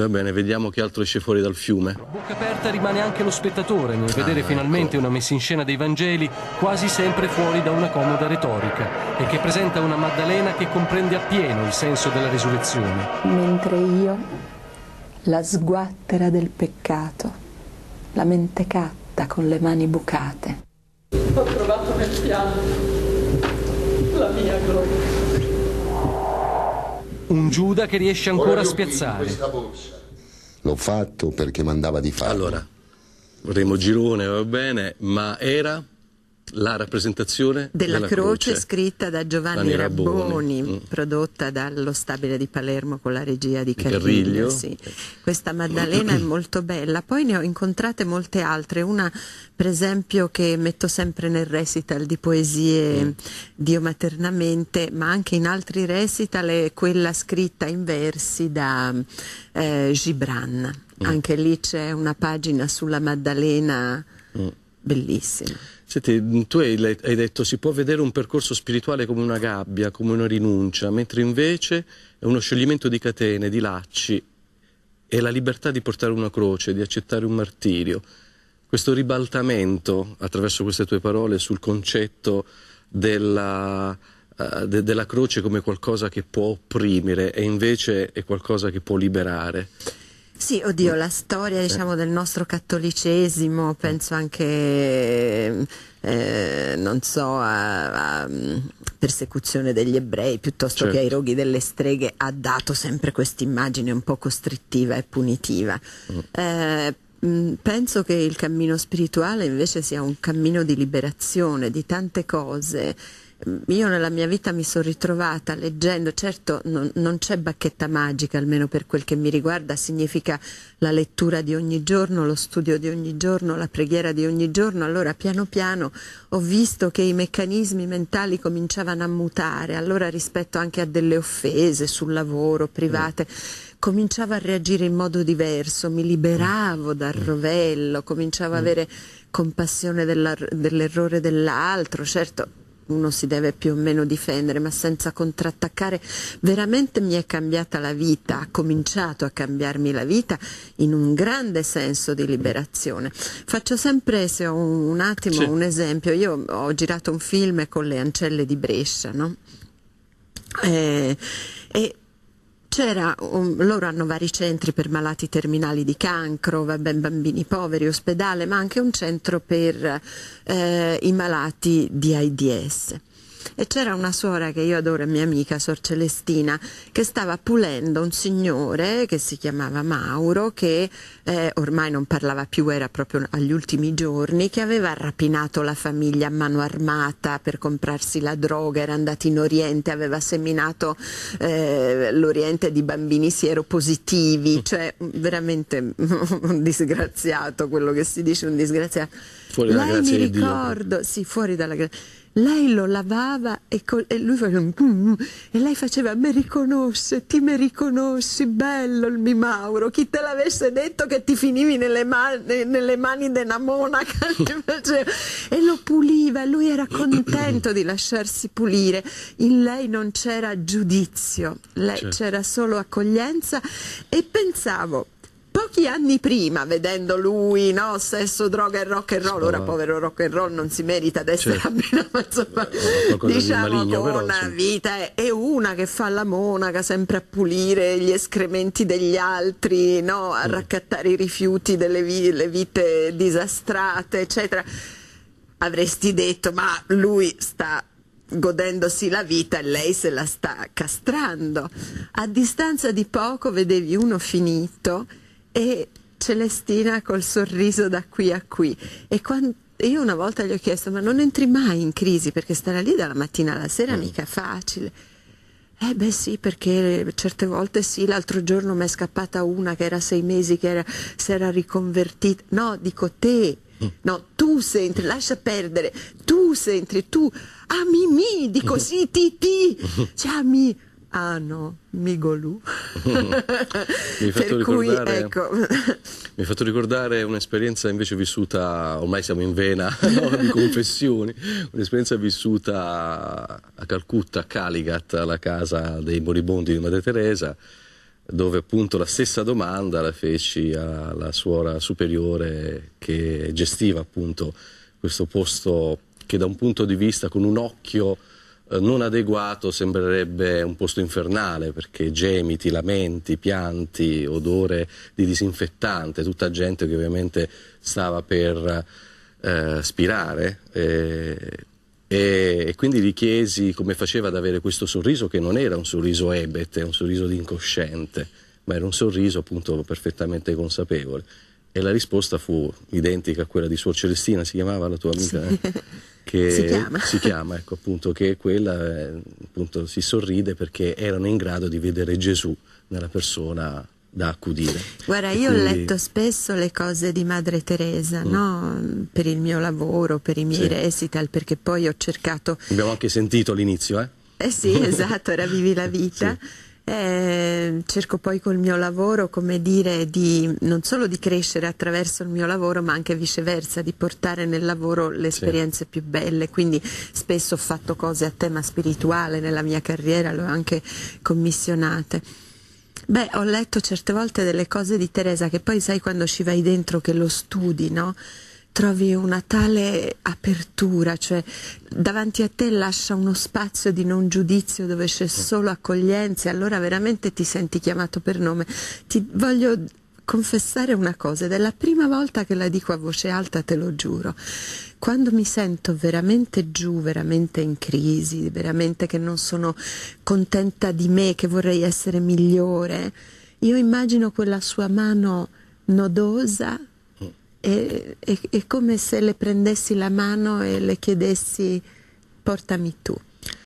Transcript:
Va bene, vediamo che altro esce fuori dal fiume. Bocca aperta rimane anche lo spettatore nel ah, vedere ah, finalmente una messa in scena dei Vangeli quasi sempre fuori da una comoda retorica e che presenta una Maddalena che comprende appieno il senso della risurrezione. Mentre io, la sguattera del peccato, la mentecatta con le mani bucate. Ho trovato nel pianto la mia gloria un Giuda che riesce ancora a spiazzare. L'ho fatto perché mandava di farlo. Allora, Remo Girone va bene, ma era la rappresentazione della, della croce, croce, scritta da Giovanni Rabboni, Rabboni mm. prodotta dallo stabile di Palermo con la regia di Carriglio. Sì. Questa Maddalena è molto bella, poi ne ho incontrate molte altre, una per esempio che metto sempre nel recital di poesie mm. Dio maternamente, ma anche in altri recital è quella scritta in versi da eh, Gibran. Mm. Anche lì c'è una pagina sulla Maddalena. Mm bellissima. Senti, tu hai, hai, detto si può vedere un percorso spirituale come una gabbia, come una rinuncia, mentre invece è uno scioglimento di catene, di lacci, è la libertà di portare una croce, di accettare un martirio. Questo ribaltamento, attraverso queste tue parole, sul concetto della, uh, de, della croce come qualcosa che può opprimere e invece è qualcosa che può liberare sì, oddio, la storia diciamo, del nostro cattolicesimo, penso anche, eh, non so, a, a, persecuzione degli ebrei piuttosto certo. che ai roghi delle streghe, ha dato sempre questa immagine un po' costrittiva e punitiva. Mm. Eh, mm, penso che il cammino spirituale invece sia un cammino di liberazione di tante cose io nella mia vita mi sono ritrovata leggendo, certo non, non, c'è bacchetta magica, almeno per quel che mi riguarda, significa la lettura di ogni giorno, lo studio di ogni giorno, la preghiera di ogni giorno, allora piano piano ho visto che i meccanismi mentali cominciavano a mutare, allora rispetto anche a delle offese sul lavoro, private. Mm cominciavo a reagire in modo diverso, mi liberavo dal rovello, cominciavo mm. ad avere compassione dell'errore dell'altro, certo uno si deve più o meno difendere, ma senza contrattaccare. Veramente mi è cambiata la vita, ha cominciato a cambiarmi la vita in un grande senso di liberazione. Faccio sempre, se ho un attimo, sì. un esempio. Io ho girato un film con le ancelle di Brescia, no? Eh, e un, loro hanno vari centri per malati terminali di cancro, vabbè, bambini poveri, ospedale, ma anche un centro per eh, i malati di AIDS e c'era una suora che io adoro, mia amica, Sor Celestina, che stava pulendo un signore che si chiamava Mauro, che eh, ormai non parlava più, era proprio agli ultimi giorni, che aveva rapinato la famiglia a mano armata per comprarsi la droga, era andato in Oriente, aveva seminato eh, l'Oriente di bambini sieropositivi, mm. cioè veramente un disgraziato quello che si dice, un disgraziato. Fuori dalla Lei mi ricordo, Dio. sì, fuori dalla grazia lei lo lavava e, con, e lui faceva mm, mm, e lei faceva mi riconosce, ti mi riconosci, bello il mi Mauro, chi te l'avesse detto che ti finivi nelle, man- nelle mani della monaca e lo puliva, lui era contento di lasciarsi pulire, in lei non c'era giudizio, lei certo. c'era solo accoglienza e pensavo pochi anni prima, vedendo lui, no, sesso, droga e rock and roll, ora povero rock and roll non si merita di essere appena, ma insomma, diciamo di maligno, con però, una sì. vita e una che fa la monaca sempre a pulire gli escrementi degli altri, no, a mm. raccattare i rifiuti delle vi vite disastrate, eccetera. Avresti detto, ma lui sta godendosi la vita e lei se la sta castrando. A distanza di poco vedevi uno finito e Celestina col sorriso da qui a qui. E quando, io una volta gli ho chiesto, ma non entri mai in crisi perché stare lì dalla mattina alla sera mm. mica è facile. Eh beh sì, perché certe volte sì, l'altro giorno mi è scappata una che era sei mesi, che era, si era riconvertita. No, dico te, mm. no, tu senti, lascia perdere, tu senti, tu, ami mi, dico mm. sì, ti, ti, cioè ami, Ano Migolù. mi, per cui, ecco. mi ha fatto ricordare un'esperienza invece vissuta, ormai siamo in vena no? di confessioni, un'esperienza vissuta a Calcutta, a Caligat, alla casa dei moribondi di Madre Teresa, dove appunto la stessa domanda la feci alla suora superiore che gestiva appunto questo posto che da un punto di vista con un occhio eh, non adeguato sembrerebbe un posto infernale perché gemiti, lamenti, pianti, odore di disinfettante, tutta gente che ovviamente stava per eh, spirare. Eh, e, e, quindi gli chiesi come faceva ad avere questo sorriso che non era un sorriso ebete, un sorriso di incosciente, ma era un sorriso appunto perfettamente consapevole. E la risposta fu identica a quella di Suor Celestina, si chiamava la tua amica? Sì. Eh? Che si chiama. Si chiama, ecco appunto, che quella eh, appunto si sorride perché erano in grado di vedere Gesù nella persona da accudire. Guarda, e io quindi... ho letto spesso le cose di Madre Teresa, mm. no? per il mio lavoro, per i miei sì. recital, perché poi ho cercato... Abbiamo anche sentito all'inizio, eh? Eh sì, esatto, era Vivi la vita. Sì eh, cerco poi col mio lavoro, come dire, di, non solo di crescere attraverso il mio lavoro, ma anche viceversa, di portare nel lavoro le esperienze sì. più belle. Quindi spesso ho fatto cose a tema spirituale nella mia carriera, le ho anche commissionate. Beh, ho letto certe volte delle cose di Teresa che poi sai quando ci vai dentro che lo studi, no? trovi una tale apertura, cioè davanti a te lascia uno spazio di non giudizio dove c'è solo accoglienza e allora veramente ti senti chiamato per nome. Ti voglio confessare una cosa ed è la prima volta che la dico a voce alta, te lo giuro. Quando mi sento veramente giù, veramente in crisi, veramente che non sono contenta di me, che vorrei essere migliore, io immagino quella sua mano nodosa è, è, è come se le prendessi la mano e le chiedessi portami tu.